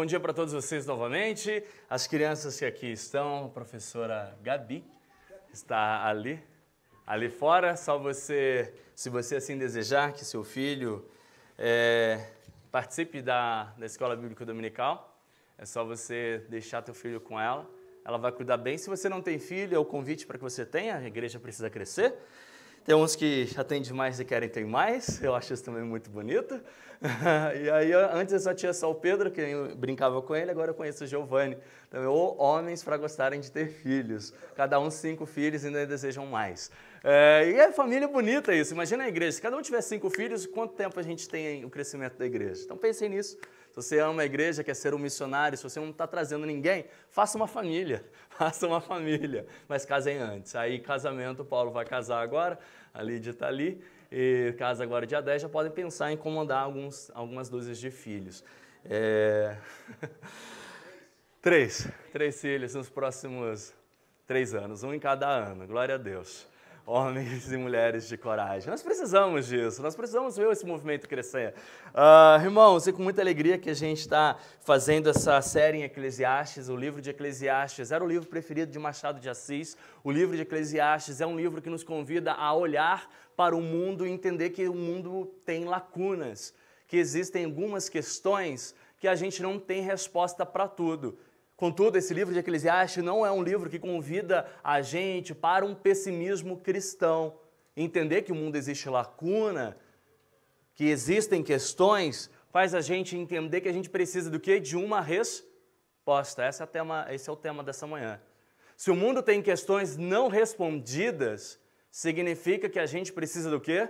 bom dia para todos vocês novamente. As crianças que aqui estão, a professora Gabi está ali, ali fora. Só você, se você assim desejar, que seu filho é, participe da, da Escola Bíblica Dominical. É só você deixar teu filho com ela. Ela vai cuidar bem. Se você não tem filho, é o convite para que você tenha. A igreja precisa crescer. Tem uns que atendem mais e querem ter mais, eu acho isso também muito bonito. e aí, antes eu só tinha só o Pedro, que brincava com ele, agora eu conheço o Giovanni. também então, ou homens para gostarem de ter filhos. Cada um cinco filhos e ainda desejam mais. É, e é família bonita isso. Imagina a igreja. Se cada um tiver cinco filhos, quanto tempo a gente tem o crescimento da igreja? Então, pensem nisso. Se você ama a igreja, quer ser um missionário, se você não está trazendo ninguém, faça uma família. Faça uma família. Mas casem antes. Aí, casamento, Paulo vai casar agora, a Lídia está ali. E casa agora dia 10, já podem pensar em comandar alguns, algumas dúzias de filhos. É... três. Três filhos nos próximos três anos, um em cada ano. Glória a Deus homens e mulheres de coragem. Nós precisamos disso, nós precisamos ver esse movimento crescer. Uh, ah, irmãos, é com muita alegria que a gente está fazendo essa série em Eclesiastes, o livro de Eclesiastes. Era o livro preferido de Machado de Assis. O livro de Eclesiastes é um livro que nos convida a olhar para o mundo e entender que o mundo tem lacunas, que existem algumas questões que a gente não tem resposta para tudo. Contudo, esse livro de Eclesiastes não é um livro que convida a gente para um pessimismo cristão. Entender que o mundo existe lacuna, que existem questões, faz a gente entender que a gente precisa do quê? De uma resposta. Esse é, tema, esse é o tema dessa manhã. Se o mundo tem questões não respondidas, significa que a gente precisa do quê?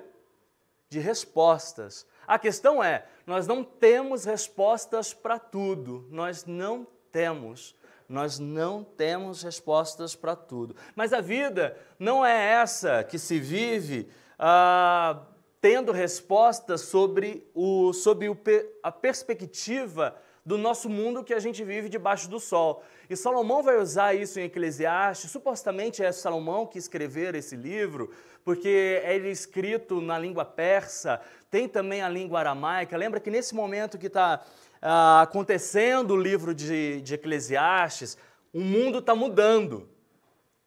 De respostas. A questão é, nós não temos respostas para tudo. Nós não temos temos. Nós não temos respostas para tudo. Mas a vida não é essa que se vive ah, tendo respostas sobre, o, sobre o, a perspectiva do nosso mundo que a gente vive debaixo do sol. E Salomão vai usar isso em Eclesiastes. Supostamente é Salomão que escrever esse livro, porque é ele é escrito na língua persa, tem também a língua aramaica. Lembra que nesse momento que está ah, acontecendo o livro de, de Eclesiastes, o mundo está mudando.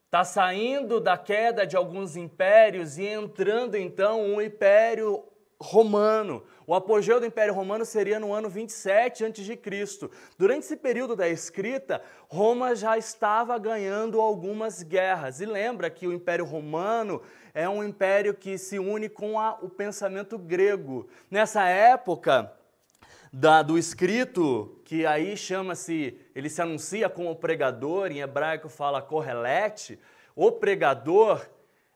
Está saindo da queda de alguns impérios e entrando então um império romano. O apogeu do Império Romano seria no ano 27 a.C. Durante esse período da escrita, Roma já estava ganhando algumas guerras. E lembra que o Império Romano é um império que se une com a, o pensamento grego. Nessa época, da, do escrito, que aí chama-se, ele se anuncia como pregador, em hebraico fala correlete, o pregador,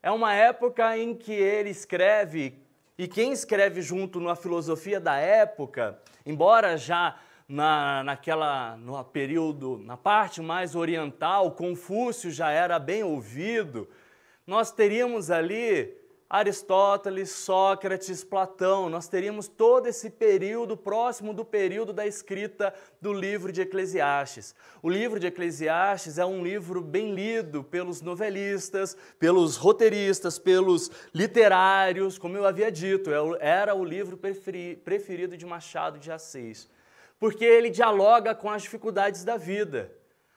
é uma época em que ele escreve, e quem escreve junto na filosofia da época, embora já na, naquela, no período, na parte mais oriental, Confúcio já era bem ouvido, nós teríamos ali Aristóteles, Sócrates, Platão, nós teríamos todo esse período próximo do período da escrita do livro de Eclesiastes. O livro de Eclesiastes é um livro bem lido pelos novelistas, pelos roteiristas, pelos literários, como eu havia dito, é era o livro preferido de Machado de Assis, porque ele dialoga com as dificuldades da vida.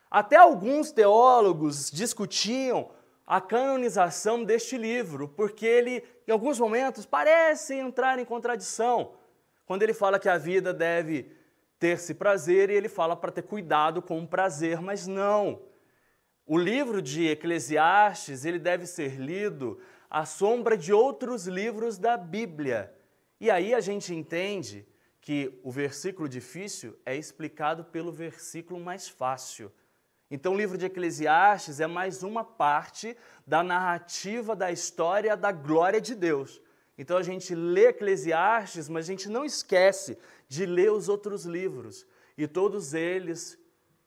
Até alguns teólogos discutiam a canonização deste livro, porque ele, em alguns momentos, parece entrar em contradição. Quando ele fala que a vida deve ter-se prazer, e ele fala para ter cuidado com o prazer, mas não. O livro de Eclesiastes, ele deve ser lido à sombra de outros livros da Bíblia. E aí a gente entende que o versículo difícil é explicado pelo versículo mais fácil. Então, o livro de Eclesiastes é mais uma parte da narrativa da história da glória de Deus. Então, a gente lê Eclesiastes, mas a gente não esquece de ler os outros livros. E todos eles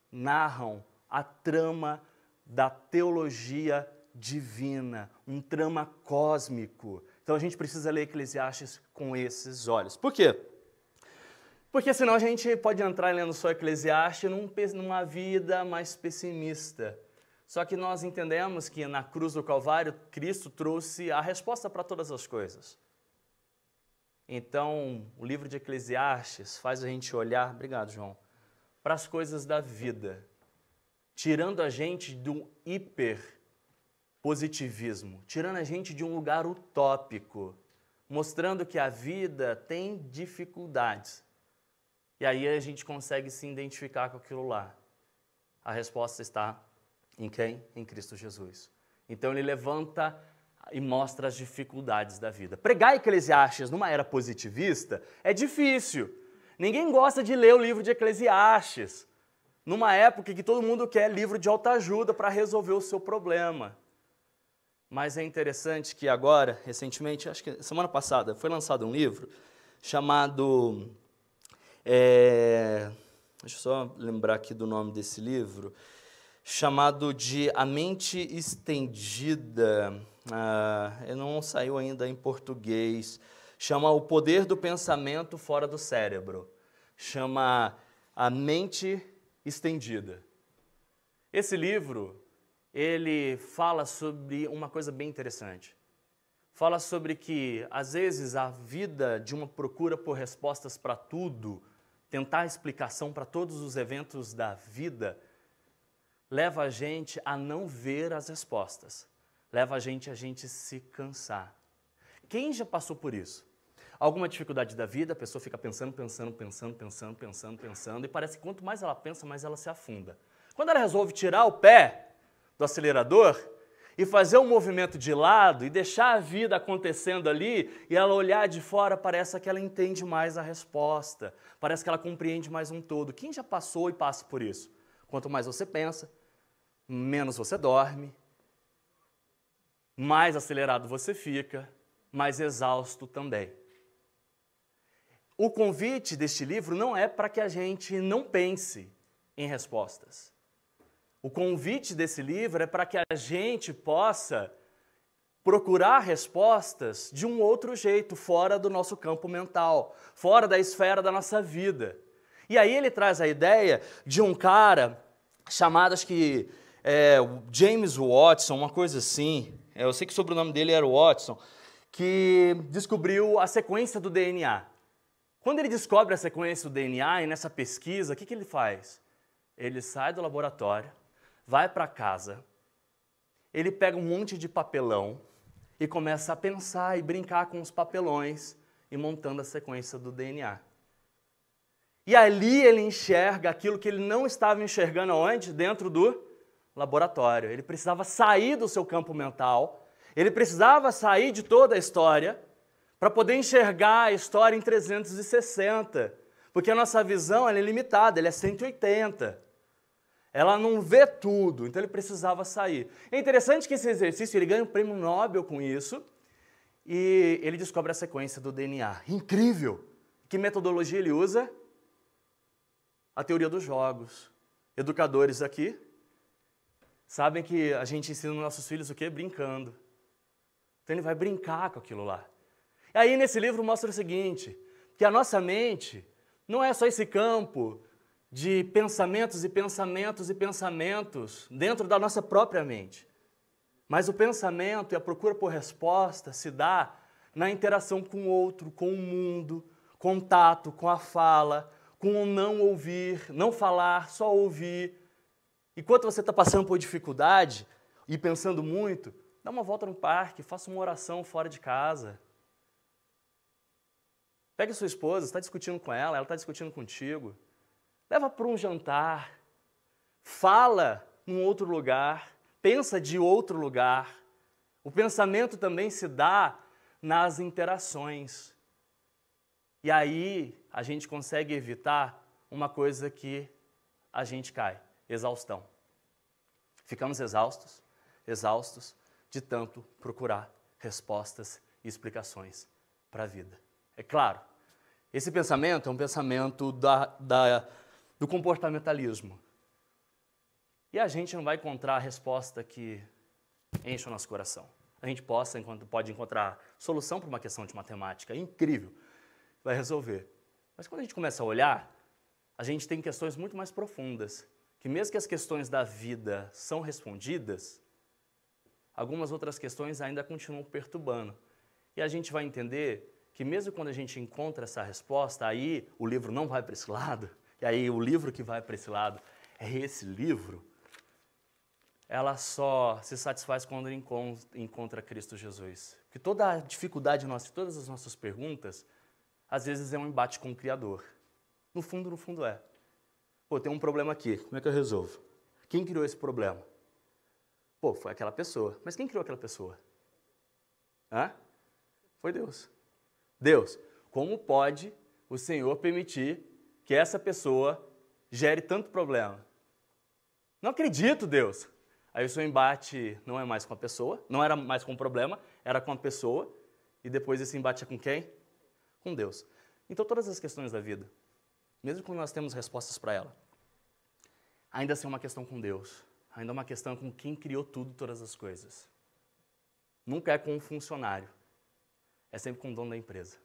narram a trama da teologia divina, um trama cósmico. Então, a gente precisa ler Eclesiastes com esses olhos. Por quê? Porque senão a gente pode entrar lendo só Eclesiastes num, numa vida mais pessimista. Só que nós entendemos que na cruz do Calvário, Cristo trouxe a resposta para todas as coisas. Então, o livro de Eclesiastes faz a gente olhar, obrigado, João, para as coisas da vida, tirando a gente do hiperpositivismo, tirando a gente de um lugar utópico, mostrando que a vida tem dificuldades, e aí a gente consegue se identificar com aquilo lá. A resposta está em quem? Em Cristo Jesus. Então ele levanta e mostra as dificuldades da vida. Pregar Eclesiastes numa era positivista é difícil. Ninguém gosta de ler o livro de Eclesiastes. Numa época que todo mundo quer livro de autoajuda para resolver o seu problema. Mas é interessante que agora, recentemente, acho que semana passada, foi lançado um livro chamado é, deixa eu só lembrar aqui do nome desse livro, chamado de A Mente Estendida. Ah, não saiu ainda em português. Chama O Poder do Pensamento Fora do Cérebro. Chama A Mente Estendida. Esse livro, ele fala sobre uma coisa bem interessante. Fala sobre que, às vezes, a vida de uma procura por respostas para tudo tentar explicação para todos os eventos da vida leva a gente a não ver as respostas, leva a gente a gente se cansar. Quem já passou por isso? Alguma dificuldade da vida, a pessoa fica pensando, pensando, pensando, pensando, pensando, pensando, e parece que quanto mais ela pensa, mais ela se afunda. Quando ela resolve tirar o pé do acelerador, e fazer um movimento de lado e deixar a vida acontecendo ali e ela olhar de fora, parece que ela entende mais a resposta, parece que ela compreende mais um todo. Quem já passou e passa por isso? Quanto mais você pensa, menos você dorme, mais acelerado você fica, mais exausto também. O convite deste livro não é para que a gente não pense em respostas. O convite desse livro é para que a gente possa procurar respostas de um outro jeito, fora do nosso campo mental, fora da esfera da nossa vida. E aí ele traz a ideia de um cara chamado, acho que é, James Watson, uma coisa assim. É, eu sei que sobre o nome dele era Watson, que descobriu a sequência do DNA. Quando ele descobre a sequência do DNA e nessa pesquisa, o que, que ele faz? Ele sai do laboratório, vai para casa, ele pega um monte de papelão e começa a pensar e brincar com os papelões e montando a sequência do DNA. E ali ele enxerga aquilo que ele não estava enxergando onde dentro do laboratório. Ele precisava sair do seu campo mental, ele precisava sair de toda a história para poder enxergar a história em 360, porque a nossa visão é limitada, ela é 180. Ela não vê tudo, então ele precisava sair. É interessante que esse exercício, ele ganha um prêmio Nobel com isso, e ele descobre a sequência do DNA. Incrível! Que metodologia ele usa? A teoria dos jogos. Educadores aqui sabem que a gente ensina nossos filhos o quê? Brincando. Então ele vai brincar com aquilo lá. E aí nesse livro mostra o seguinte, que a nossa mente não é só esse campo de pensamentos e pensamentos e pensamentos dentro da nossa própria mente. Mas o pensamento e a procura por resposta se dá na interação com o outro, com o mundo, contato, com a fala, com o não ouvir, não falar, só ouvir. Enquanto você está passando por dificuldade e pensando muito, dá uma volta no parque, faça uma oração fora de casa. Pega sua esposa, está discutindo com ela, ela está discutindo contigo. Leva para um jantar, fala num outro lugar, pensa de outro lugar. O pensamento também se dá nas interações. E aí a gente consegue evitar uma coisa que a gente cai: exaustão. Ficamos exaustos, exaustos de tanto procurar respostas e explicações para a vida. É claro, esse pensamento é um pensamento da, da do comportamentalismo. E a gente não vai encontrar a resposta que enche o nosso coração. A gente possa, pode encontrar solução para uma questão de matemática incrível, vai resolver. Mas quando a gente começa a olhar, a gente tem questões muito mais profundas, que mesmo que as questões da vida são respondidas, algumas outras questões ainda continuam perturbando. E a gente vai entender que mesmo quando a gente encontra essa resposta, aí o livro não vai para esse lado, e aí o livro que vai para esse lado é esse livro, ela só se satisfaz quando encontra Cristo Jesus. Porque toda a dificuldade nossa, todas as nossas perguntas, às vezes é um embate com o Criador. No fundo, no fundo é. Pô, tem um problema aqui, como é que eu resolvo? Quem criou esse problema? Pô, foi aquela pessoa. Mas quem criou aquela pessoa? Hã? Foi Deus. Deus, como pode o Senhor permitir que essa pessoa gere tanto problema. Não acredito, Deus. Aí o seu embate não é mais com a pessoa, não era mais com o problema, era com a pessoa. E depois esse embate é com quem? Com Deus. Então, todas as questões da vida, mesmo quando nós temos respostas para ela, ainda assim é uma questão com Deus. Ainda é uma questão com quem criou tudo, todas as coisas. Nunca é com um funcionário. É sempre com o dono da empresa.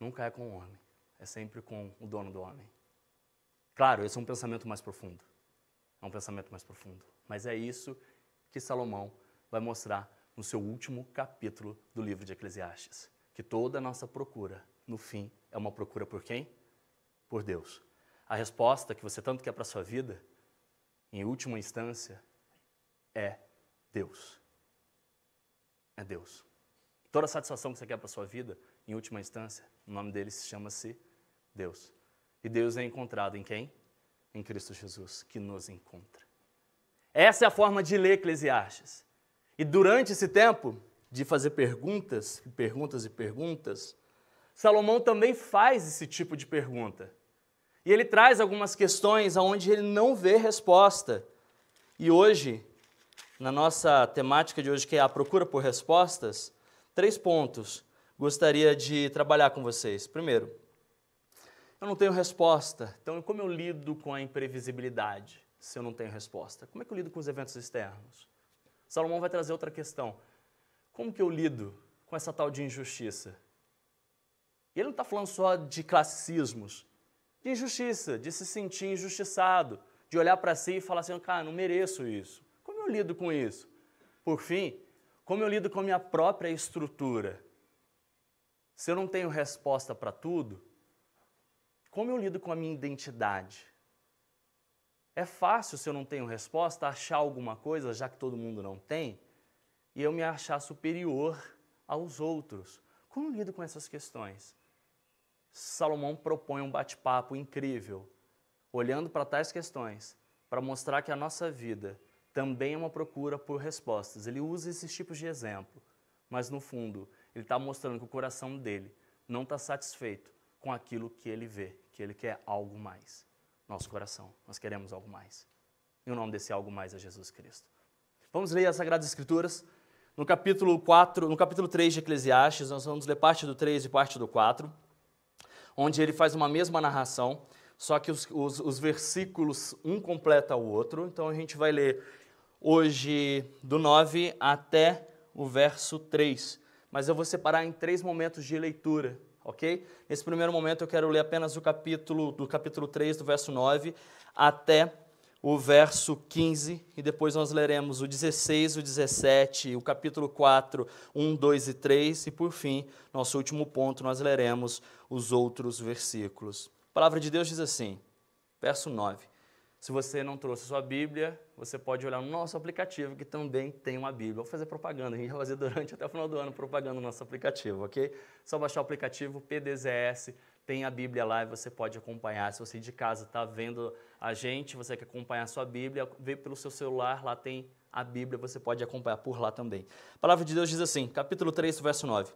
nunca é com o homem, é sempre com o dono do homem. Claro, esse é um pensamento mais profundo. É um pensamento mais profundo. Mas é isso que Salomão vai mostrar no seu último capítulo do livro de Eclesiastes. Que toda a nossa procura, no fim, é uma procura por quem? Por Deus. A resposta que você tanto quer para a sua vida, em última instância, é Deus. É Deus. Toda a satisfação que você quer para a sua vida em última instância, o nome dele se chama-se Deus. E Deus é encontrado em quem? Em Cristo Jesus, que nos encontra. Essa é a forma de ler Eclesiastes. E durante esse tempo de fazer perguntas, perguntas e perguntas, Salomão também faz esse tipo de pergunta. E ele traz algumas questões aonde ele não vê resposta. E hoje, na nossa temática de hoje, que é a procura por respostas, três pontos gostaria de trabalhar com vocês. Primeiro, eu não tenho resposta, então como eu lido com a imprevisibilidade se eu não tenho resposta? Como é que eu lido com os eventos externos? Salomão vai trazer outra questão. Como que eu lido com essa tal de injustiça? E ele não está falando só de classicismos, de injustiça, de se sentir injustiçado, de olhar para si e falar assim, cara, não mereço isso. Como eu lido com isso? Por fim, como eu lido com a minha própria estrutura? Se eu não tenho resposta para tudo, como eu lido com a minha identidade? É fácil, se eu não tenho resposta, achar alguma coisa, já que todo mundo não tem, e eu me achar superior aos outros. Como eu lido com essas questões? Salomão propõe um bate-papo incrível, olhando para tais questões, para mostrar que a nossa vida também é uma procura por respostas. Ele usa esses tipos de exemplo, mas no fundo, ele está mostrando que o coração dele não está satisfeito com aquilo que ele vê, que ele quer algo mais. Nosso coração, nós queremos algo mais. E o nome desse algo mais é Jesus Cristo. Vamos ler as Sagradas Escrituras. No capítulo 4, no capítulo 3 de Eclesiastes, nós vamos ler parte do 3 e parte do 4, onde ele faz uma mesma narração, só que os, os, os versículos um completa o outro. Então a gente vai ler hoje do 9 até o verso 3 mas eu vou separar em três momentos de leitura, ok? Nesse primeiro momento eu quero ler apenas o capítulo, do capítulo 3, do verso 9 até o verso 15, e depois nós leremos o 16, o 17, o capítulo 4, 1, 2 e 3, e por fim, nosso último ponto, nós leremos os outros versículos. A palavra de Deus diz assim, verso 9: se você não trouxe sua Bíblia, você pode olhar no nosso aplicativo, que também tem uma Bíblia. Vou fazer propaganda, a gente vai fazer durante até o final do ano propaganda no nosso aplicativo, ok? Só baixar o aplicativo PDZS, tem a Bíblia lá e você pode acompanhar. Se você de casa está vendo a gente, você quer acompanhar a sua Bíblia, vê pelo seu celular, lá tem a Bíblia, você pode acompanhar por lá também. A palavra de Deus diz assim, capítulo 3, verso 9.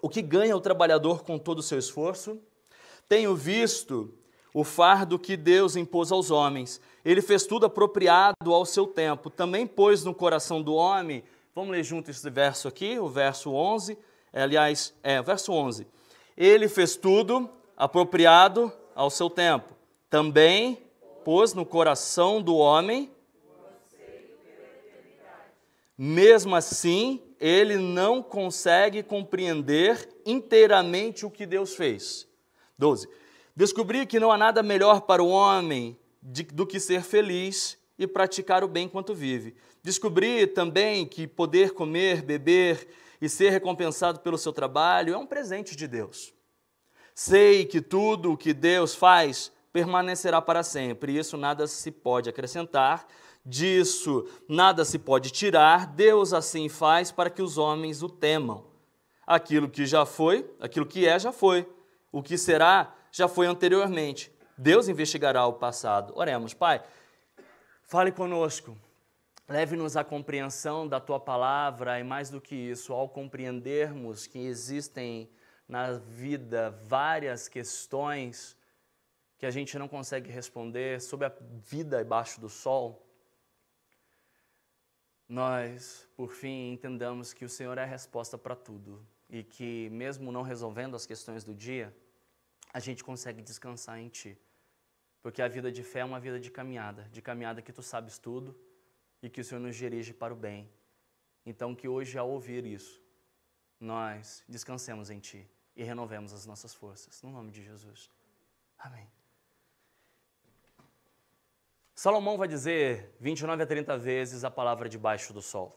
O que ganha o trabalhador com todo o seu esforço? Tenho visto o fardo que Deus impôs aos homens. Ele fez tudo apropriado ao seu tempo. Também pôs no coração do homem. Vamos ler junto esse verso aqui, o verso 11. É, aliás, é, verso 11. Ele fez tudo apropriado ao seu tempo. Também pôs no coração do homem. Mesmo assim, ele não consegue compreender inteiramente o que Deus fez. 12. Descobri que não há nada melhor para o homem do que ser feliz e praticar o bem enquanto vive. Descobri também que poder comer, beber e ser recompensado pelo seu trabalho é um presente de Deus. Sei que tudo o que Deus faz permanecerá para sempre, isso nada se pode acrescentar, disso nada se pode tirar. Deus assim faz para que os homens o temam. Aquilo que já foi, aquilo que é, já foi. O que será, já foi anteriormente. Deus investigará o passado. Oremos, Pai, fale conosco. Leve-nos à compreensão da tua palavra e, mais do que isso, ao compreendermos que existem na vida várias questões que a gente não consegue responder sobre a vida debaixo do sol, nós, por fim, entendamos que o Senhor é a resposta para tudo e que, mesmo não resolvendo as questões do dia, a gente consegue descansar em Ti. Porque a vida de fé é uma vida de caminhada, de caminhada que Tu sabes tudo e que o Senhor nos dirige para o bem. Então, que hoje, ao ouvir isso, nós descansemos em Ti e renovemos as nossas forças. No nome de Jesus. Amém. Salomão vai dizer 29 a 30 vezes a palavra debaixo do sol.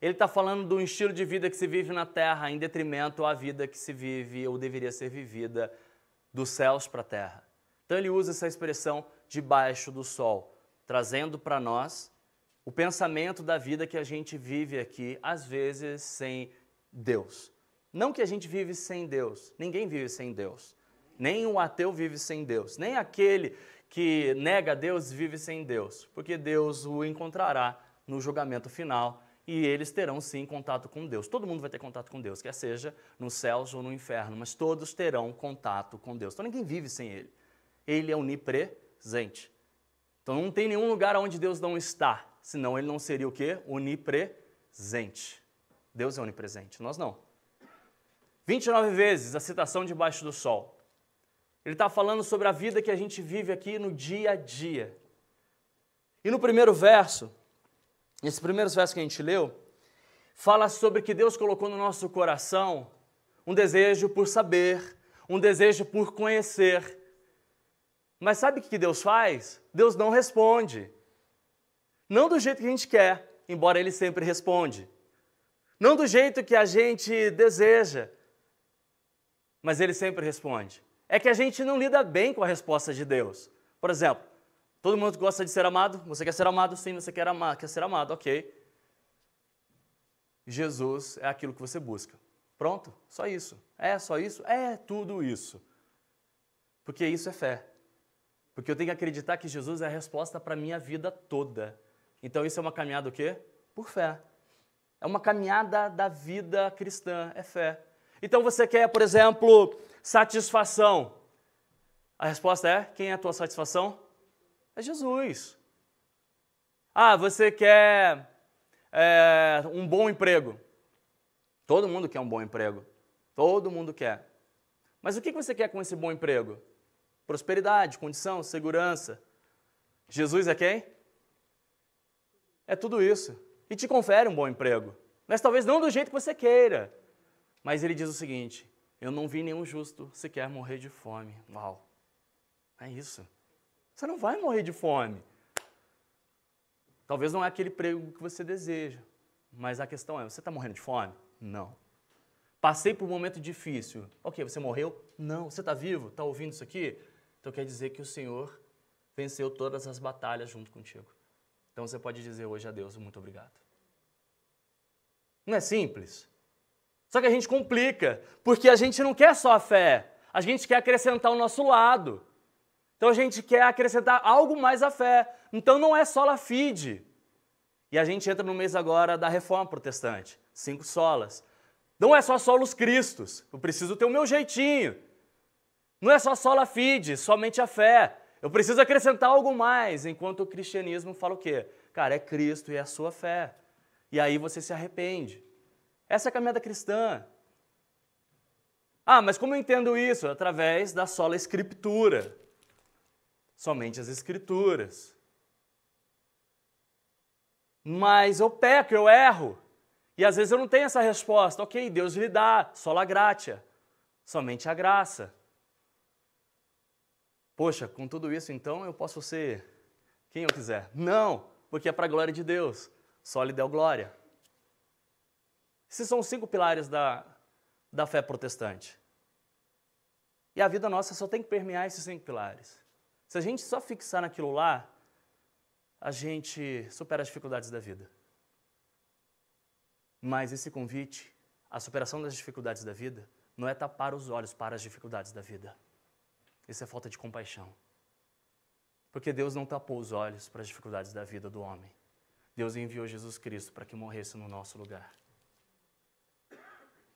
Ele está falando de um estilo de vida que se vive na terra em detrimento à vida que se vive ou deveria ser vivida dos céus para a terra. Então ele usa essa expressão debaixo do sol, trazendo para nós o pensamento da vida que a gente vive aqui, às vezes sem Deus. Não que a gente vive sem Deus, ninguém vive sem Deus. Nem o um ateu vive sem Deus, nem aquele que nega Deus vive sem Deus, porque Deus o encontrará no julgamento final e eles terão sim contato com Deus. Todo mundo vai ter contato com Deus, quer seja nos céus ou no inferno, mas todos terão contato com Deus. Então ninguém vive sem Ele. Ele é onipresente. Então não tem nenhum lugar onde Deus não está, senão ele não seria o quê? Onipresente. Deus é onipresente, nós não. 29 vezes a citação debaixo do sol. Ele está falando sobre a vida que a gente vive aqui no dia a dia. E no primeiro verso, esse primeiro verso que a gente leu fala sobre que Deus colocou no nosso coração um desejo por saber, um desejo por conhecer. Mas sabe o que Deus faz? Deus não responde. Não do jeito que a gente quer, embora Ele sempre responde. Não do jeito que a gente deseja, mas Ele sempre responde. É que a gente não lida bem com a resposta de Deus. Por exemplo, Todo mundo gosta de ser amado? Você quer ser amado? Sim, você quer amar, quer ser amado, ok. Jesus é aquilo que você busca. Pronto, só isso. É só isso? É tudo isso. Porque isso é fé. Porque eu tenho que acreditar que Jesus é a resposta para a minha vida toda. Então isso é uma caminhada o quê? Por fé. É uma caminhada da vida cristã, é fé. Então você quer, por exemplo, satisfação. A resposta é: quem é a tua satisfação? É Jesus. Ah, você quer é, um bom emprego? Todo mundo quer um bom emprego. Todo mundo quer. Mas o que você quer com esse bom emprego? Prosperidade, condição, segurança. Jesus é quem? É tudo isso. E te confere um bom emprego. Mas talvez não do jeito que você queira. Mas ele diz o seguinte: Eu não vi nenhum justo sequer morrer de fome. Uau! É isso. Você não vai morrer de fome. Talvez não é aquele prego que você deseja, mas a questão é: você está morrendo de fome? Não. Passei por um momento difícil. Ok, você morreu? Não. Você está vivo? Está ouvindo isso aqui? Então quer dizer que o Senhor venceu todas as batalhas junto contigo. Então você pode dizer hoje a Deus: muito obrigado. Não é simples. Só que a gente complica, porque a gente não quer só a fé, a gente quer acrescentar o nosso lado. Então a gente quer acrescentar algo mais à fé. Então não é sola fide. E a gente entra no mês agora da reforma protestante, cinco solas. Não é só solos cristos, eu preciso ter o meu jeitinho. Não é só sola fide, somente a fé. Eu preciso acrescentar algo mais, enquanto o cristianismo fala o quê? Cara, é Cristo e é a sua fé. E aí você se arrepende. Essa é a caminhada cristã. Ah, mas como eu entendo isso? Através da sola escritura somente as Escrituras. Mas eu peco, eu erro. E às vezes eu não tenho essa resposta. Ok, Deus lhe dá, só a graça, somente a graça. Poxa, com tudo isso então eu posso ser quem eu quiser. Não, porque é para a glória de Deus. Só lhe deu glória. Esses são os cinco pilares da, da fé protestante. E a vida nossa só tem que permear esses cinco pilares. Se a gente só fixar naquilo lá, a gente supera as dificuldades da vida. Mas esse convite à superação das dificuldades da vida não é tapar os olhos para as dificuldades da vida. Isso é falta de compaixão. Porque Deus não tapou os olhos para as dificuldades da vida do homem. Deus enviou Jesus Cristo para que morresse no nosso lugar.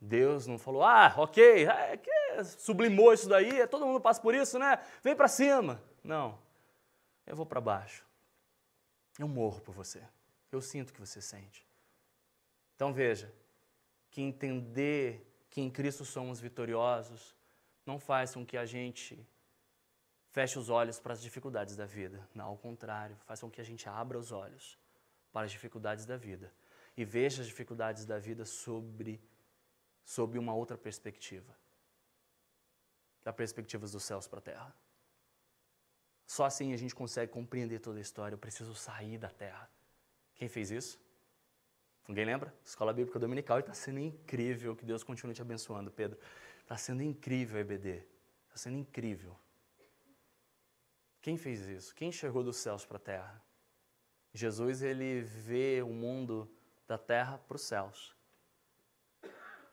Deus não falou, ah, ok, é, sublimou isso daí, todo mundo passa por isso, né? Vem para cima. Não, eu vou para baixo. Eu morro por você. Eu sinto o que você sente. Então veja que entender que em Cristo somos vitoriosos não faz com que a gente feche os olhos para as dificuldades da vida. Não, ao contrário, faz com que a gente abra os olhos para as dificuldades da vida e veja as dificuldades da vida sobre sob uma outra perspectiva, da perspectiva dos céus para a terra. Só assim a gente consegue compreender toda a história. Eu preciso sair da terra. Quem fez isso? Ninguém lembra? Escola Bíblica Dominical. E está sendo incrível que Deus continue te abençoando, Pedro. Está sendo incrível, EBD. Está sendo incrível. Quem fez isso? Quem chegou dos céus para a terra? Jesus, ele vê o mundo da terra para os céus.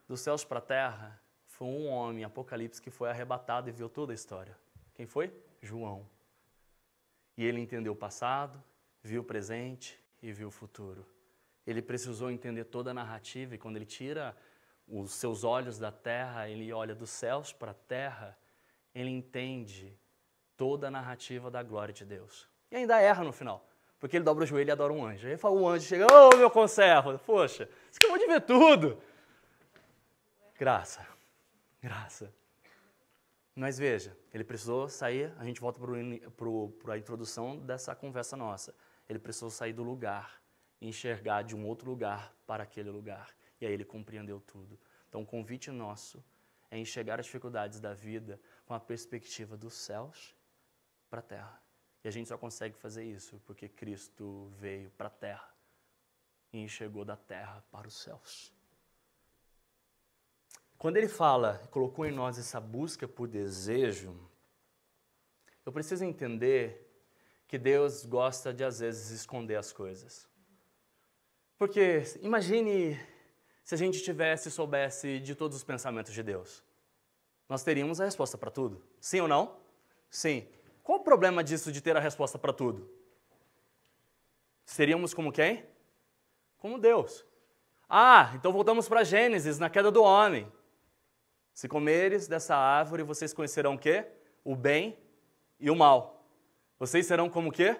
Dos céus para a terra, foi um homem, Apocalipse, que foi arrebatado e viu toda a história. Quem foi? João. E ele entendeu o passado, viu o presente e viu o futuro. Ele precisou entender toda a narrativa e quando ele tira os seus olhos da terra, ele olha dos céus para a terra, ele entende toda a narrativa da glória de Deus. E ainda erra no final, porque ele dobra o joelho e adora um anjo. Aí fala, o anjo chega, ô oh, meu conservo, poxa, você acabou de ver tudo. Graça, graça. Mas veja, ele precisou sair, a gente volta para a introdução dessa conversa nossa. Ele precisou sair do lugar, enxergar de um outro lugar para aquele lugar. E aí ele compreendeu tudo. Então, o convite nosso é enxergar as dificuldades da vida com a perspectiva dos céus para a terra. E a gente só consegue fazer isso porque Cristo veio para a terra e enxergou da terra para os céus. Quando ele fala, colocou em nós essa busca por desejo, eu preciso entender que Deus gosta de, às vezes, esconder as coisas. Porque imagine se a gente tivesse soubesse de todos os pensamentos de Deus. Nós teríamos a resposta para tudo. Sim ou não? Sim. Qual o problema disso de ter a resposta para tudo? Seríamos como quem? Como Deus. Ah, então voltamos para Gênesis, na queda do homem. Se comeres dessa árvore, vocês conhecerão o quê? O bem e o mal. Vocês serão como o quê?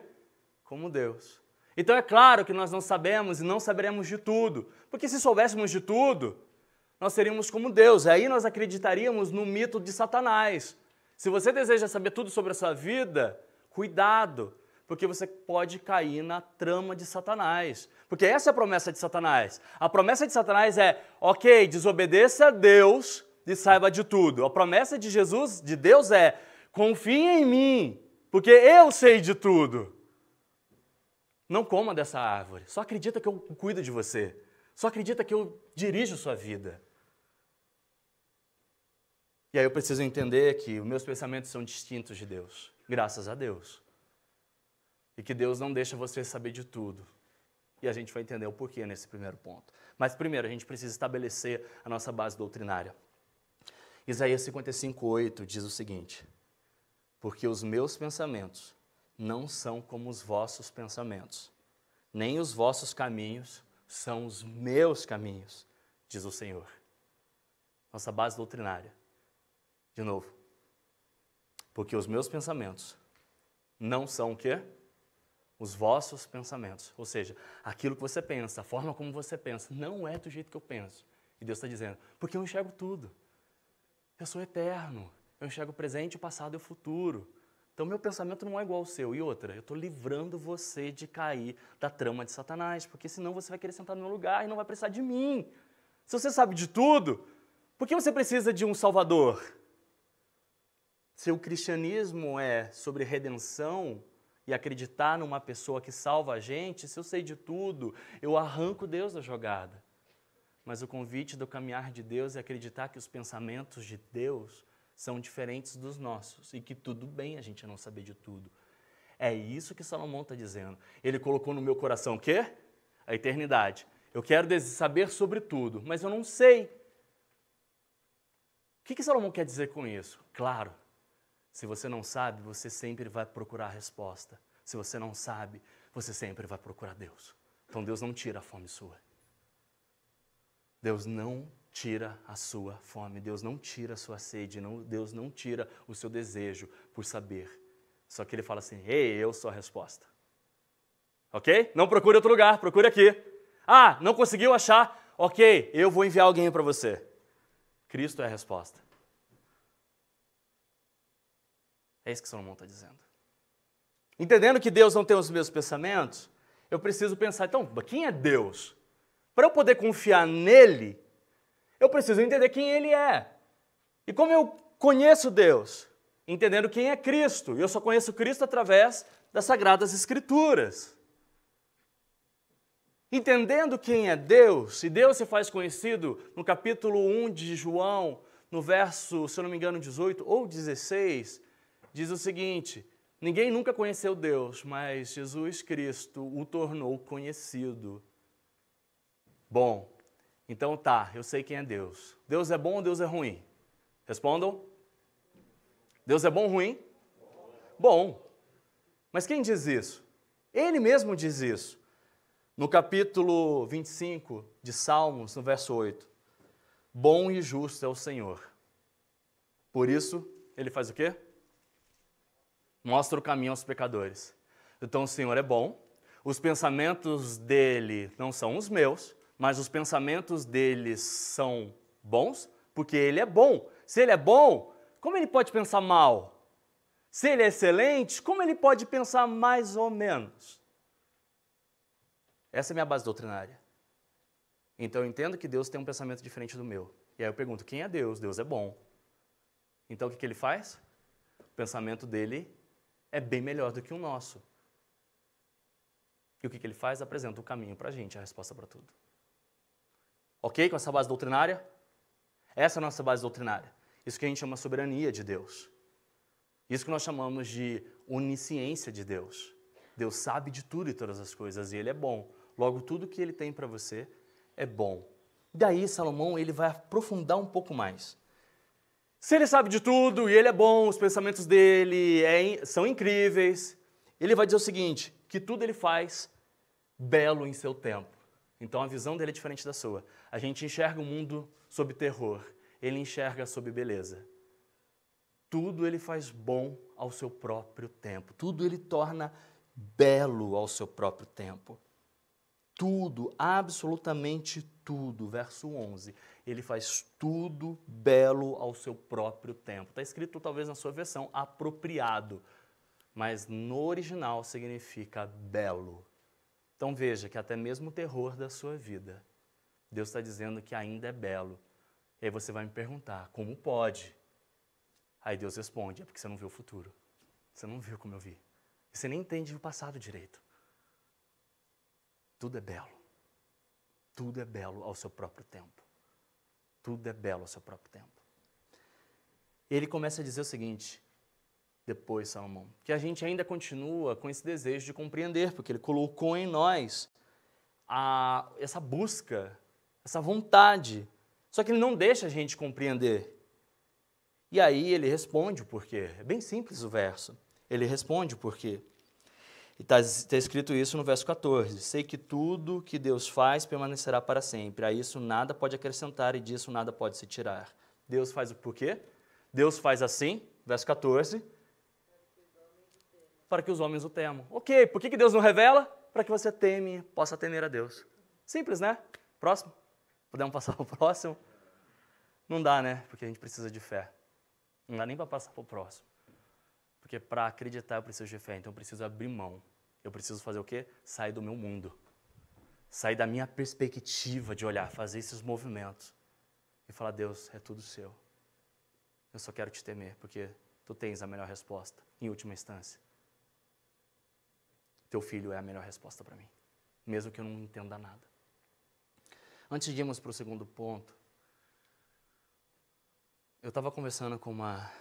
Como Deus. Então é claro que nós não sabemos e não saberemos de tudo, porque se soubéssemos de tudo, nós seríamos como Deus. Aí nós acreditaríamos no mito de Satanás. Se você deseja saber tudo sobre a sua vida, cuidado, porque você pode cair na trama de Satanás. Porque essa é a promessa de Satanás. A promessa de Satanás é: ok, desobedeça a Deus e saiba de tudo. A promessa de Jesus, de Deus, é: confia em mim, porque eu sei de tudo. Não coma dessa árvore, só acredita que eu cuido de você, só acredita que eu dirijo sua vida. E aí eu preciso entender que os meus pensamentos são distintos de Deus, graças a Deus. E que Deus não deixa você saber de tudo. E a gente vai entender o porquê nesse primeiro ponto. Mas primeiro, a gente precisa estabelecer a nossa base doutrinária. Isaías 55:8 diz o seguinte: Porque os meus pensamentos não são como os vossos pensamentos, nem os vossos caminhos são os meus caminhos, diz o Senhor. Nossa base doutrinária. De novo. Porque os meus pensamentos não são o quê? Os vossos pensamentos. Ou seja, aquilo que você pensa, a forma como você pensa, não é do jeito que eu penso. E Deus está dizendo, porque eu enxergo tudo. Eu sou eterno. Eu enxergo o presente, o passado e o futuro. Então, meu pensamento não é igual ao seu. E outra, eu estou livrando você de cair da trama de Satanás, porque senão você vai querer sentar no meu lugar e não vai precisar de mim. Se você sabe de tudo, por que você precisa de um Salvador? Se o cristianismo é sobre redenção e acreditar numa pessoa que salva a gente, se eu sei de tudo, eu arranco Deus da jogada. Mas o convite do caminhar de Deus é acreditar que os pensamentos de Deus são diferentes dos nossos e que tudo bem a gente não saber de tudo. É isso que Salomão está dizendo. Ele colocou no meu coração o quê? A eternidade. Eu quero saber sobre tudo, mas eu não sei. O que, que Salomão quer dizer com isso? Claro, se você não sabe, você sempre vai procurar a resposta. Se você não sabe, você sempre vai procurar Deus. Então Deus não tira a fome sua. Deus não tira a sua fome, Deus não tira a sua sede, não, Deus não tira o seu desejo por saber. Só que ele fala assim: ei, eu sou a resposta. Ok? Não procure outro lugar, procure aqui. Ah, não conseguiu achar? Ok, eu vou enviar alguém para você. Cristo é a resposta. É isso que Salomão está dizendo. Entendendo que Deus não tem os mesmos pensamentos, eu preciso pensar, então, quem é Deus? Para eu poder confiar nele, eu preciso entender quem ele é. E como eu conheço Deus? Entendendo quem é Cristo. E eu só conheço Cristo através das Sagradas Escrituras. Entendendo quem é Deus, e Deus se faz conhecido no capítulo 1 de João, no verso, se eu não me engano, 18 ou 16, diz o seguinte: Ninguém nunca conheceu Deus, mas Jesus Cristo o tornou conhecido. Bom. Então tá, eu sei quem é Deus. Deus é bom ou Deus é ruim? Respondam. Deus é bom ou ruim? Bom. Mas quem diz isso? Ele mesmo diz isso. No capítulo 25 de Salmos, no verso 8. Bom e justo é o Senhor. Por isso, ele faz o quê? Mostra o caminho aos pecadores. Então o Senhor é bom, os pensamentos dele não são os meus, mas os pensamentos deles são bons, porque ele é bom. Se ele é bom, como ele pode pensar mal? Se ele é excelente, como ele pode pensar mais ou menos? Essa é a minha base doutrinária. Então eu entendo que Deus tem um pensamento diferente do meu. E aí eu pergunto: quem é Deus? Deus é bom. Então o que, que ele faz? O pensamento dele é bem melhor do que o nosso. E o que, que ele faz? Apresenta o caminho para a gente, a resposta para tudo. Ok com essa base doutrinária? Essa é a nossa base doutrinária. Isso que a gente chama soberania de Deus. Isso que nós chamamos de onisciência de Deus. Deus sabe de tudo e todas as coisas e ele é bom. Logo, tudo que ele tem para você é bom. Daí, Salomão ele vai aprofundar um pouco mais. Se ele sabe de tudo e ele é bom, os pensamentos dele é, são incríveis, ele vai dizer o seguinte: que tudo ele faz belo em seu tempo. Então a visão dele é diferente da sua. A gente enxerga o mundo sob terror, ele enxerga sob beleza. Tudo ele faz bom ao seu próprio tempo, tudo ele torna belo ao seu próprio tempo. Tudo, absolutamente tudo, verso 11. Ele faz tudo belo ao seu próprio tempo. Está escrito, talvez, na sua versão, apropriado, mas no original significa belo então veja que até mesmo o terror da sua vida, Deus está dizendo que ainda é belo. E aí você vai me perguntar, como pode? Aí Deus responde, é porque você não viu o futuro. Você não viu como eu vi. Você nem entende o passado direito. Tudo é belo. Tudo é belo ao seu próprio tempo. Tudo é belo ao seu próprio tempo. Ele começa a dizer o seguinte: depois Salomão. Que a gente ainda continua com esse desejo de compreender, porque ele colocou em nós a, essa busca, essa vontade. Só que ele não deixa a gente compreender. E aí ele responde o porquê. É bem simples o verso. Ele responde o porquê. E está tá escrito isso no verso 14. Sei que tudo que Deus faz permanecerá para sempre. A isso nada pode acrescentar e disso nada pode se tirar. Deus faz o porquê? Deus faz assim, verso 14 para que os homens o temam. Ok, por que Deus não revela? Para que você teme, possa temer a Deus. Simples, né? Próximo? Podemos passar para o próximo? Não dá, né? Porque a gente precisa de fé. Não dá nem para passar para o próximo. Porque para acreditar eu preciso de fé, então eu preciso abrir mão. Eu preciso fazer o quê? Sair do meu mundo. Sair da minha perspectiva de olhar, fazer esses movimentos. E falar, Deus, é tudo seu. Eu só quero te temer, porque tu tens a melhor resposta, em última instância. Teu filho é a melhor resposta para mim, mesmo que eu não entenda nada. Antes de irmos para o segundo ponto, eu estava conversando com uma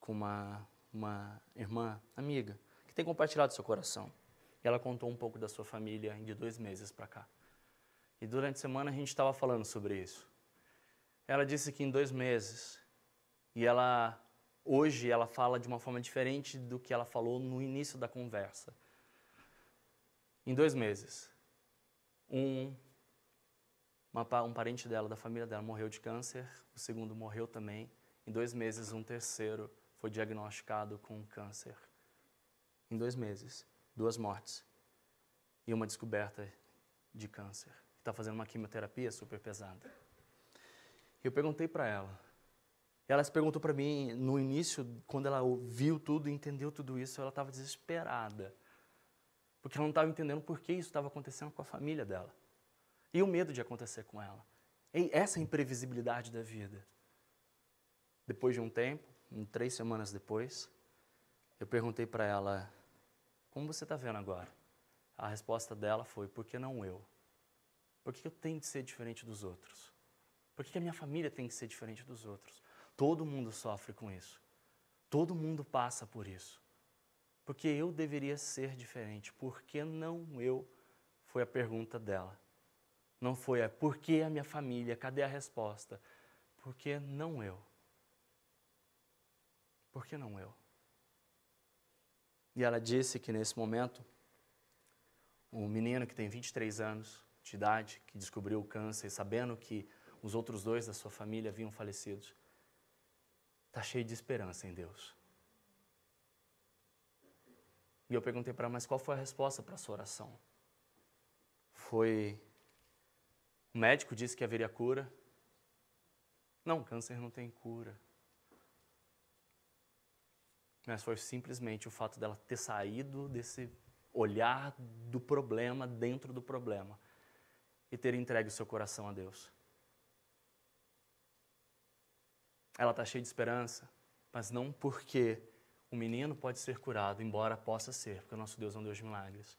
com uma, uma irmã, amiga, que tem compartilhado seu coração. E ela contou um pouco da sua família de dois meses para cá. E durante a semana a gente estava falando sobre isso. Ela disse que em dois meses, e ela hoje ela fala de uma forma diferente do que ela falou no início da conversa. Em dois meses, um, uma, um parente dela, da família dela, morreu de câncer, o segundo morreu também. Em dois meses, um terceiro foi diagnosticado com câncer. Em dois meses, duas mortes e uma descoberta de câncer. Está fazendo uma quimioterapia super pesada. Eu perguntei para ela, ela se perguntou para mim no início, quando ela ouviu tudo, entendeu tudo isso, ela estava desesperada. Porque ela não estava entendendo por que isso estava acontecendo com a família dela. E o medo de acontecer com ela. E essa imprevisibilidade da vida. Depois de um tempo, três semanas depois, eu perguntei para ela: Como você está vendo agora? A resposta dela foi: Por que não eu? Por que eu tenho de ser diferente dos outros? Por que a minha família tem que ser diferente dos outros? Todo mundo sofre com isso. Todo mundo passa por isso. Porque eu deveria ser diferente. Por que não eu? Foi a pergunta dela. Não foi a por que a minha família? Cadê a resposta? Por que não eu? Por que não eu? E ela disse que nesse momento, um menino que tem 23 anos de idade, que descobriu o câncer, sabendo que os outros dois da sua família haviam falecido, está cheio de esperança em Deus. E eu perguntei para ela, mas qual foi a resposta para sua oração? Foi. O médico disse que haveria cura. Não, câncer não tem cura. Mas foi simplesmente o fato dela ter saído desse olhar do problema dentro do problema e ter entregue o seu coração a Deus. Ela está cheia de esperança, mas não porque o menino pode ser curado, embora possa ser, porque o nosso Deus é um Deus de milagres.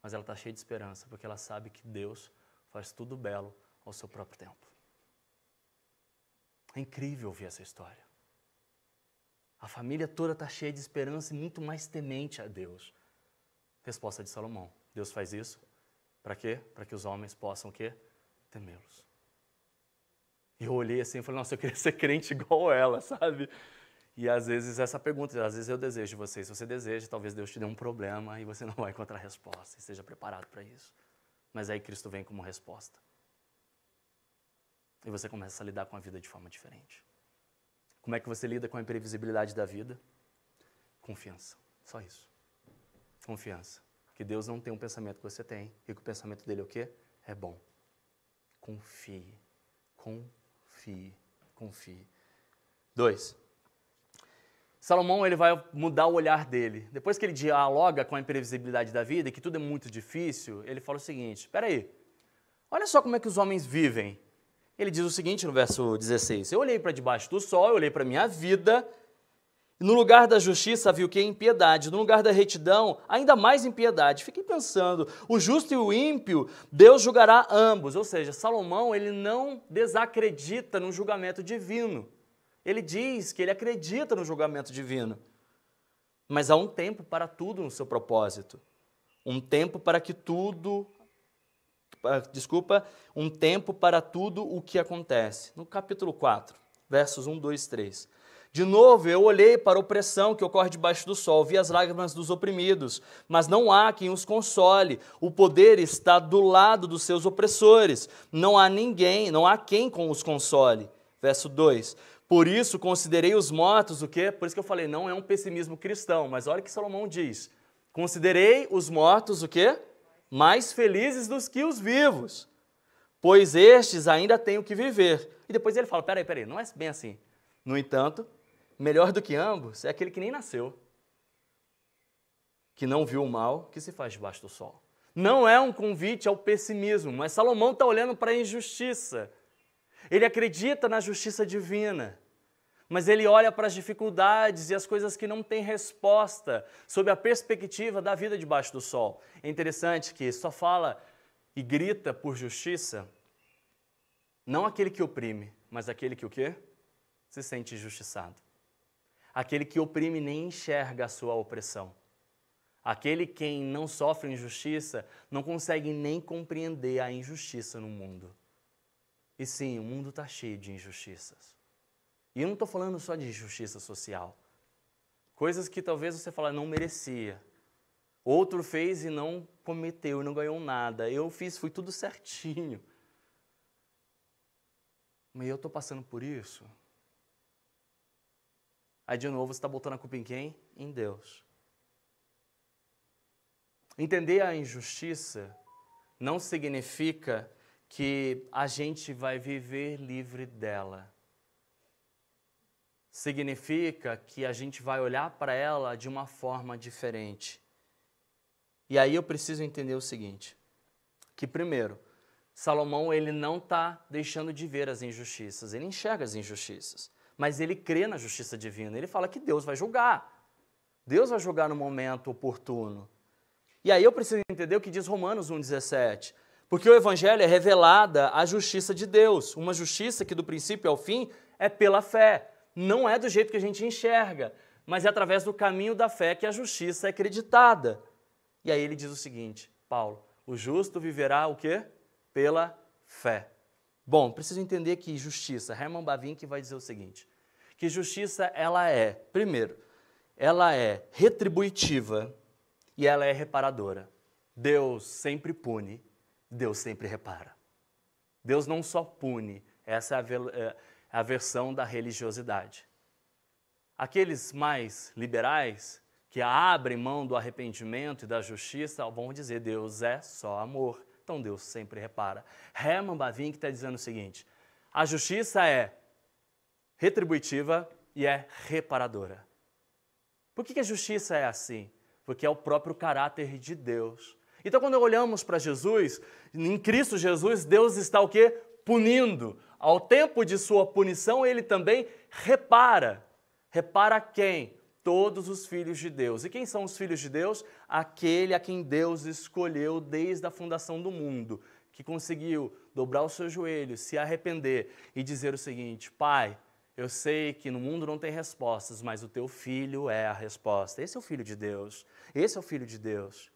Mas ela está cheia de esperança, porque ela sabe que Deus faz tudo belo ao seu próprio tempo. É incrível ouvir essa história. A família toda está cheia de esperança e muito mais temente a Deus. Resposta de Salomão: Deus faz isso para quê? Para que os homens possam o quê? Temê-los eu olhei assim e falei, nossa, eu queria ser crente igual ela, sabe? E às vezes essa pergunta, às vezes eu desejo você, se você deseja, talvez Deus te dê um problema e você não vai encontrar resposta, esteja preparado para isso. Mas aí Cristo vem como resposta. E você começa a lidar com a vida de forma diferente. Como é que você lida com a imprevisibilidade da vida? Confiança. Só isso. Confiança. Que Deus não tem um pensamento que você tem e que o pensamento dele é o quê? É bom. Confie. Confie confie, confie. Dois. Salomão ele vai mudar o olhar dele. Depois que ele dialoga com a imprevisibilidade da vida, que tudo é muito difícil, ele fala o seguinte: espera aí, olha só como é que os homens vivem. Ele diz o seguinte no verso 16: Eu olhei para debaixo do sol, eu olhei para minha vida no lugar da justiça havia o que? Impiedade. No lugar da retidão, ainda mais impiedade. Fiquem pensando, o justo e o ímpio, Deus julgará ambos. Ou seja, Salomão ele não desacredita no julgamento divino. Ele diz que ele acredita no julgamento divino. Mas há um tempo para tudo no seu propósito. Um tempo para que tudo. Desculpa, um tempo para tudo o que acontece. No capítulo 4, versos 1, 2, 3. De novo, eu olhei para a opressão que ocorre debaixo do sol, vi as lágrimas dos oprimidos, mas não há quem os console. O poder está do lado dos seus opressores. Não há ninguém, não há quem com os console. Verso 2. Por isso considerei os mortos o quê? Por isso que eu falei, não é um pessimismo cristão, mas olha o que Salomão diz. Considerei os mortos o quê? Mais felizes dos que os vivos, pois estes ainda têm o que viver. E depois ele fala, peraí, peraí, não é bem assim. No entanto, melhor do que ambos é aquele que nem nasceu, que não viu o mal que se faz debaixo do sol. Não é um convite ao pessimismo, mas Salomão está olhando para a injustiça. Ele acredita na justiça divina, mas ele olha para as dificuldades e as coisas que não têm resposta sob a perspectiva da vida debaixo do sol. É interessante que só fala e grita por justiça não aquele que oprime, mas aquele que o quê? Se sente injustiçado. Aquele que oprime nem enxerga a sua opressão. Aquele quem não sofre injustiça não consegue nem compreender a injustiça no mundo. E sim, o mundo está cheio de injustiças. E eu não estou falando só de injustiça social. Coisas que talvez você fale, não merecia. Outro fez e não cometeu, não ganhou nada. Eu fiz, fui tudo certinho. Mas eu estou passando por isso. Aí de novo você está botando a culpa em quem? Em Deus. Entender a injustiça não significa que a gente vai viver livre dela. Significa que a gente vai olhar para ela de uma forma diferente. E aí eu preciso entender o seguinte: que primeiro, Salomão ele não está deixando de ver as injustiças, ele enxerga as injustiças mas ele crê na justiça divina. Ele fala que Deus vai julgar. Deus vai julgar no momento oportuno. E aí eu preciso entender o que diz Romanos 1,17. Porque o Evangelho é revelada a justiça de Deus, uma justiça que do princípio ao fim é pela fé. Não é do jeito que a gente enxerga, mas é através do caminho da fé que a justiça é acreditada. E aí ele diz o seguinte, Paulo, o justo viverá o quê? Pela fé. Bom, preciso entender que justiça, Herman Bavinck vai dizer o seguinte, que justiça ela é, primeiro, ela é retributiva e ela é reparadora. Deus sempre pune, Deus sempre repara. Deus não só pune, essa é, é, é a, versão da religiosidade. Aqueles mais liberais, que abrem mão do arrependimento e da justiça, vão dizer: Deus é só amor. Então Deus sempre repara. Herman Bavinck está dizendo o seguinte: a justiça é retributiva e é reparadora. Por que a justiça é assim? Porque é o próprio caráter de Deus. Então, quando olhamos para Jesus, em Cristo Jesus, Deus está o quê? Punindo. Ao tempo de sua punição, ele também repara. Repara quem? todos os filhos de Deus. E quem são os filhos de Deus? Aquele a quem Deus escolheu desde a fundação do mundo, que conseguiu dobrar os seus joelhos, se arrepender e dizer o seguinte: Pai, eu sei que no mundo não tem respostas, mas o teu filho é a resposta. Esse é o filho de Deus. Esse é o filho de Deus.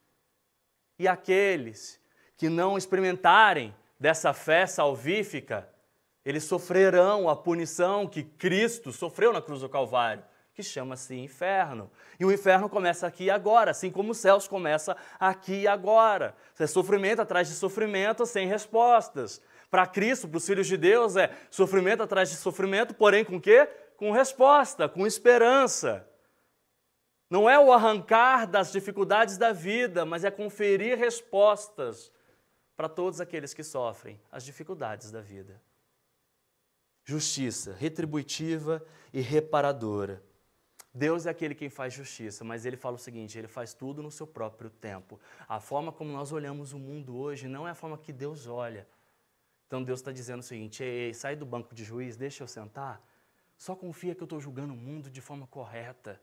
E aqueles que não experimentarem dessa fé salvífica, eles sofrerão a punição que Cristo sofreu na cruz do Calvário que chama-se inferno. E o inferno começa aqui e agora, assim como os céus começa aqui e agora. É sofrimento atrás de sofrimento sem respostas. Para Cristo, para os filhos de Deus, é sofrimento atrás de sofrimento, porém com quê? Com resposta, com esperança. Não é o arrancar das dificuldades da vida, mas é conferir respostas para todos aqueles que sofrem as dificuldades da vida. Justiça retributiva e reparadora Deus é aquele quem faz justiça, mas ele fala o seguinte: ele faz tudo no seu próprio tempo. A forma como nós olhamos o mundo hoje não é a forma que Deus olha. Então Deus está dizendo o seguinte: ei, ei, sai do banco de juiz, deixa eu sentar. Só confia que eu estou julgando o mundo de forma correta,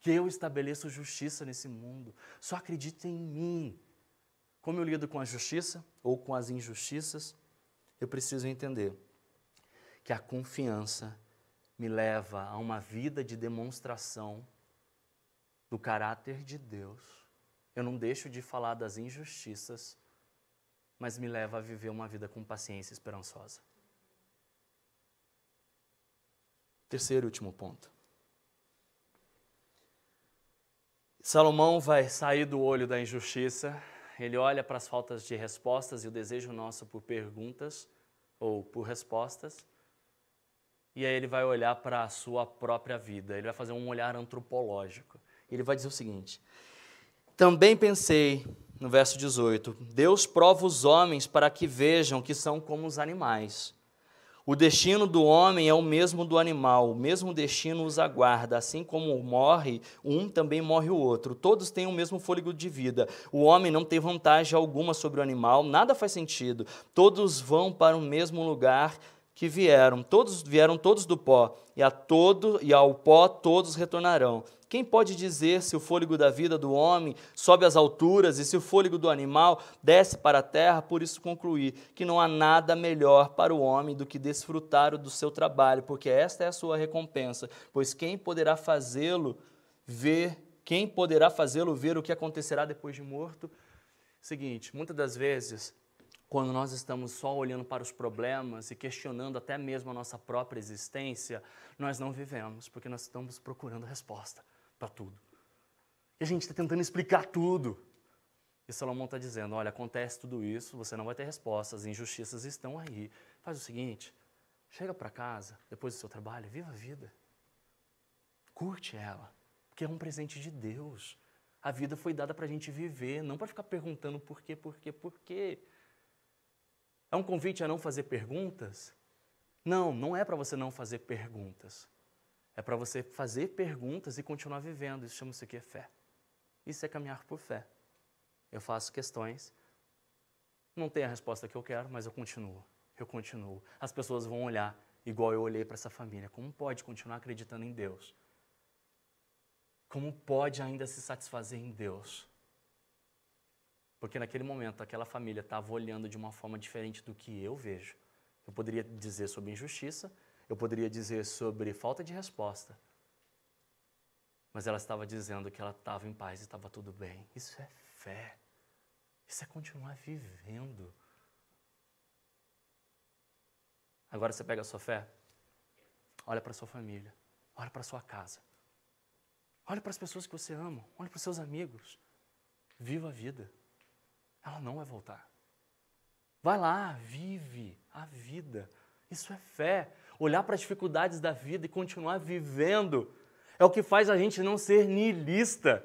que eu estabeleço justiça nesse mundo. Só acredita em mim. Como eu lido com a justiça ou com as injustiças, eu preciso entender que a confiança me leva a uma vida de demonstração do caráter de Deus. Eu não deixo de falar das injustiças, mas me leva a viver uma vida com paciência esperançosa. Terceiro e último ponto. Salomão vai sair do olho da injustiça, ele olha para as faltas de respostas e o desejo nosso por perguntas ou por respostas e aí ele vai olhar para a sua própria vida, ele vai fazer um olhar antropológico. Ele vai dizer o seguinte: Também pensei, no verso 18, Deus prova os homens para que vejam que são como os animais. O destino do homem é o mesmo do animal, o mesmo destino os aguarda. Assim como morre um, também morre o outro. Todos têm o mesmo fôlego de vida. O homem não tem vantagem alguma sobre o animal, nada faz sentido. Todos vão para o mesmo lugar, que vieram, todos vieram todos do pó, e a todo e ao pó todos retornarão. Quem pode dizer se o fôlego da vida do homem sobe às alturas e se o fôlego do animal desce para a terra? Por isso concluí que não há nada melhor para o homem do que desfrutar do seu trabalho, porque esta é a sua recompensa, pois quem poderá fazê-lo ver, quem poderá fazê-lo ver o que acontecerá depois de morto? Seguinte, muitas das vezes quando nós estamos só olhando para os problemas e questionando até mesmo a nossa própria existência, nós não vivemos, porque nós estamos procurando resposta para tudo. E a gente está tentando explicar tudo. E Salomão está dizendo: olha, acontece tudo isso, você não vai ter respostas, as injustiças estão aí. Faz o seguinte: chega para casa, depois do seu trabalho, viva a vida. Curte ela, porque é um presente de Deus. A vida foi dada para a gente viver, não para ficar perguntando por quê, por quê, por quê. É um convite a não fazer perguntas? Não, não é para você não fazer perguntas. É para você fazer perguntas e continuar vivendo. Isso chama-se o que? Fé. Isso é caminhar por fé. Eu faço questões, não tem a resposta que eu quero, mas eu continuo. Eu continuo. As pessoas vão olhar igual eu olhei para essa família. Como pode continuar acreditando em Deus? Como pode ainda se satisfazer em Deus? Porque naquele momento aquela família estava olhando de uma forma diferente do que eu vejo. Eu poderia dizer sobre injustiça, eu poderia dizer sobre falta de resposta. Mas ela estava dizendo que ela estava em paz e estava tudo bem. Isso é fé. Isso é continuar vivendo. Agora você pega a sua fé, olha para sua família, olha para sua casa, olha para as pessoas que você ama, olha para os seus amigos. Viva a vida ela não vai voltar. Vai lá, vive a vida. Isso é fé. Olhar para as dificuldades da vida e continuar vivendo é o que faz a gente não ser niilista.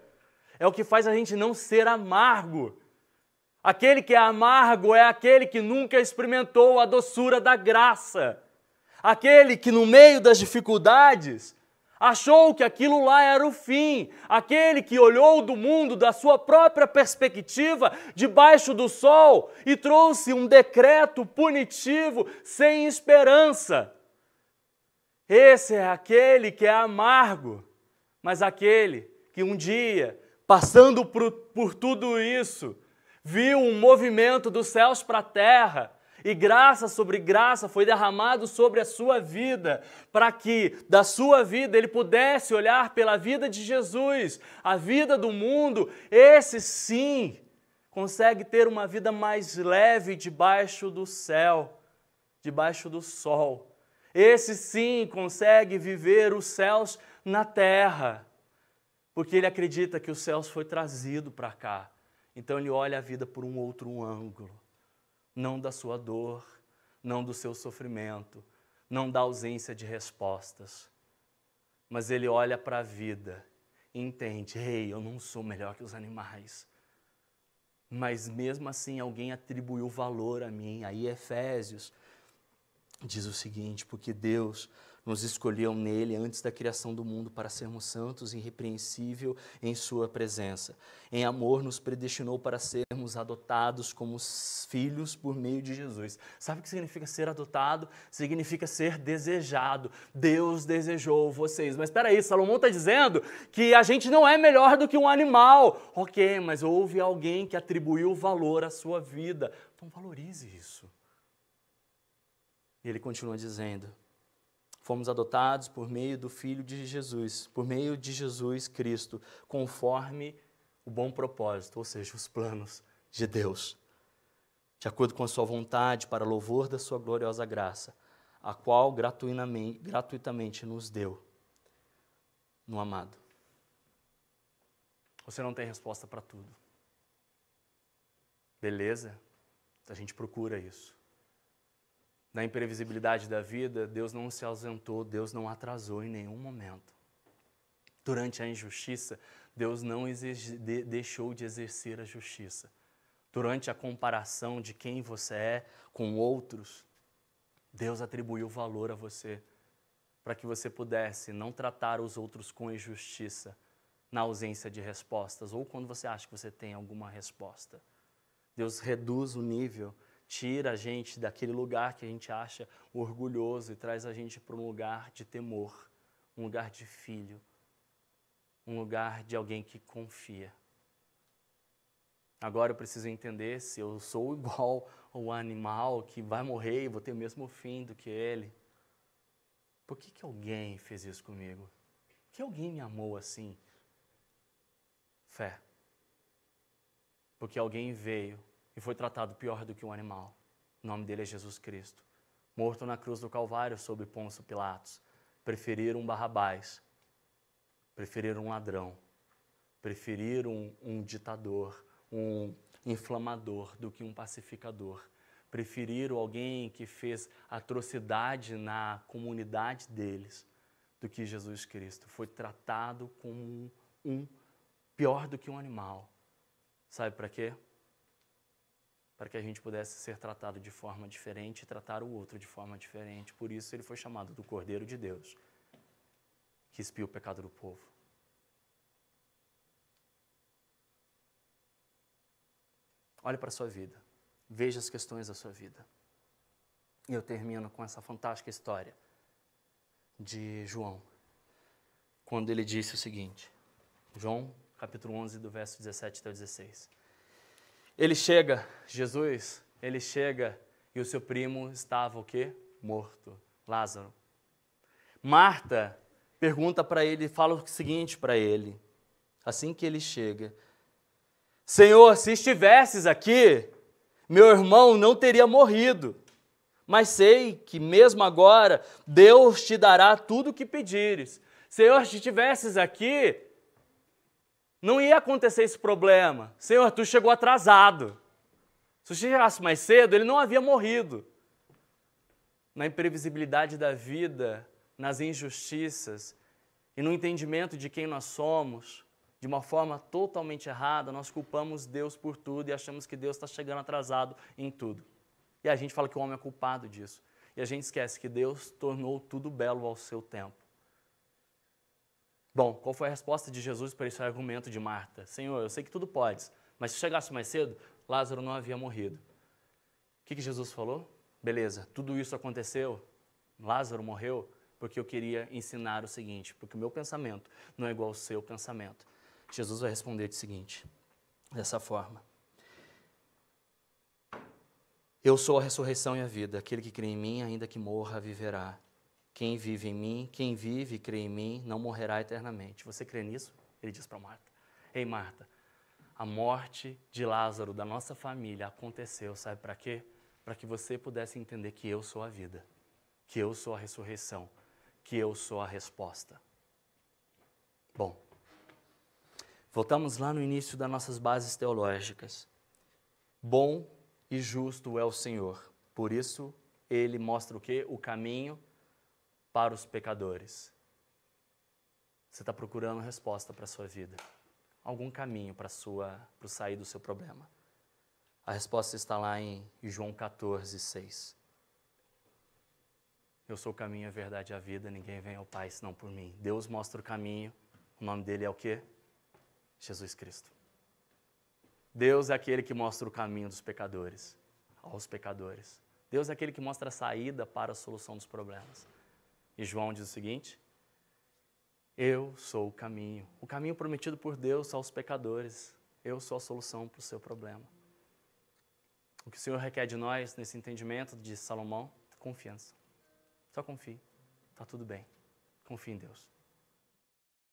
É o que faz a gente não ser amargo. Aquele que é amargo é aquele que nunca experimentou a doçura da graça. Aquele que, no meio das dificuldades, Achou que aquilo lá era o fim. Aquele que olhou do mundo da sua própria perspectiva, debaixo do sol, e trouxe um decreto punitivo sem esperança. Esse é aquele que é amargo, mas aquele que um dia, passando por, por tudo isso, viu um movimento dos céus para a terra e graça sobre graça foi derramado sobre a sua vida, para que da sua vida ele pudesse olhar pela vida de Jesus, a vida do mundo, esse sim consegue ter uma vida mais leve debaixo do céu, debaixo do sol. Esse sim consegue viver os céus na terra, porque ele acredita que os céus foi trazido para cá. Então ele olha a vida por um outro ângulo não da sua dor, não do seu sofrimento, não da ausência de respostas. Mas ele olha para a vida e entende: ei, eu não sou melhor que os animais. Mas mesmo assim, alguém atribuiu valor a mim. Aí, Efésios diz o seguinte: porque Deus nos escolheu nele antes da criação do mundo para sermos santos e irrepreensível em sua presença. Em amor nos predestinou para sermos adotados como filhos por meio de Jesus. Sabe o que significa ser adotado? Significa ser desejado. Deus desejou vocês. Mas espera aí, Salomão está dizendo que a gente não é melhor do que um animal. OK, mas houve alguém que atribuiu valor à sua vida. Então valorize isso. E ele continua dizendo: Fomos adotados por meio do Filho de Jesus, por meio de Jesus Cristo, conforme o bom propósito, ou seja, os planos de Deus, de acordo com a Sua vontade, para louvor da Sua gloriosa graça, a qual gratuitamente nos deu no amado. Você não tem resposta para tudo. Beleza? A gente procura isso na imprevisibilidade da vida, Deus não se ausentou, Deus não atrasou em nenhum momento. Durante a injustiça, Deus não exige, deixou de exercer a justiça. Durante a comparação de quem você é com outros, Deus atribuiu valor a você para que você pudesse não tratar os outros com injustiça na ausência de respostas ou quando você acha que você tem alguma resposta. Deus reduz o nível tira a gente daquele lugar que a gente acha orgulhoso e traz a gente para um lugar de temor, um lugar de filho, um lugar de alguém que confia. Agora eu preciso entender se eu sou igual ao animal que vai morrer e vou ter o mesmo fim do que ele. Por que, que alguém fez isso comigo? Por que alguém me amou assim? Fé. Porque alguém veio e foi tratado pior do que um animal. O nome dele é Jesus Cristo. Morto na cruz do Calvário sob Ponço Pilatos, preferiram um Barrabás, preferiram um ladrão, preferiram um, um ditador, um inflamador do que um pacificador. Preferiram alguém que fez atrocidade na comunidade deles do que Jesus Cristo. Foi tratado como um, um pior do que um animal. Sabe para quê? para que a gente pudesse ser tratado de forma diferente e tratar o outro de forma diferente. Por isso ele foi chamado do Cordeiro de Deus, que expia o pecado do povo. Olhe para a sua vida, veja as questões da sua vida. E eu termino com essa fantástica história de João, quando ele disse o seguinte: João, capítulo 11, do verso 17 até 16. Ele chega, Jesus, ele chega e o seu primo estava o quê? Morto, Lázaro. Marta pergunta para ele, fala o seguinte para ele, assim que ele chega: Senhor, se estivesses aqui, meu irmão não teria morrido. Mas sei que mesmo agora Deus te dará tudo o que pedires. Senhor, se estivesses aqui, não ia acontecer esse problema. Senhor, tu chegou atrasado. Se tu chegasse mais cedo, ele não havia morrido. Na imprevisibilidade da vida, nas injustiças e no entendimento de quem nós somos, de uma forma totalmente errada, nós culpamos Deus por tudo e achamos que Deus está chegando atrasado em tudo. E a gente fala que o homem é culpado disso. E a gente esquece que Deus tornou tudo belo ao seu tempo. Bom, qual foi a resposta de Jesus para esse argumento de Marta? Senhor, eu sei que tudo podes, mas se chegasse mais cedo, Lázaro não havia morrido. O que, que Jesus falou? Beleza, tudo isso aconteceu, Lázaro morreu, porque eu queria ensinar o seguinte, porque o meu pensamento não é igual ao seu pensamento. Jesus vai responder o seguinte, dessa forma. Eu sou a ressurreição e a vida. Aquele que crê em mim, ainda que morra, viverá. Quem vive em mim, quem vive e crê em mim, não morrerá eternamente. Você crê nisso? Ele diz para Marta: Ei, Marta, a morte de Lázaro, da nossa família, aconteceu, sabe para quê? Para que você pudesse entender que eu sou a vida, que eu sou a ressurreição, que eu sou a resposta. Bom, voltamos lá no início das nossas bases teológicas. Bom e justo é o Senhor, por isso ele mostra o quê? O caminho para os pecadores. Você está procurando resposta para a sua vida, algum caminho para sua, para sair do seu problema. A resposta está lá em João 14, 6. Eu sou o caminho, a verdade e a vida, ninguém vem ao Pai senão por mim. Deus mostra o caminho, o nome dele é o quê? Jesus Cristo. Deus é aquele que mostra o caminho dos pecadores, aos pecadores. Deus é aquele que mostra a saída para a solução dos problemas. E João diz o seguinte: Eu sou o caminho, o caminho prometido por Deus aos pecadores. Eu sou a solução para o seu problema. O que o Senhor requer de nós nesse entendimento de Salomão? Confiança. Só confie. Está tudo bem. Confie em Deus.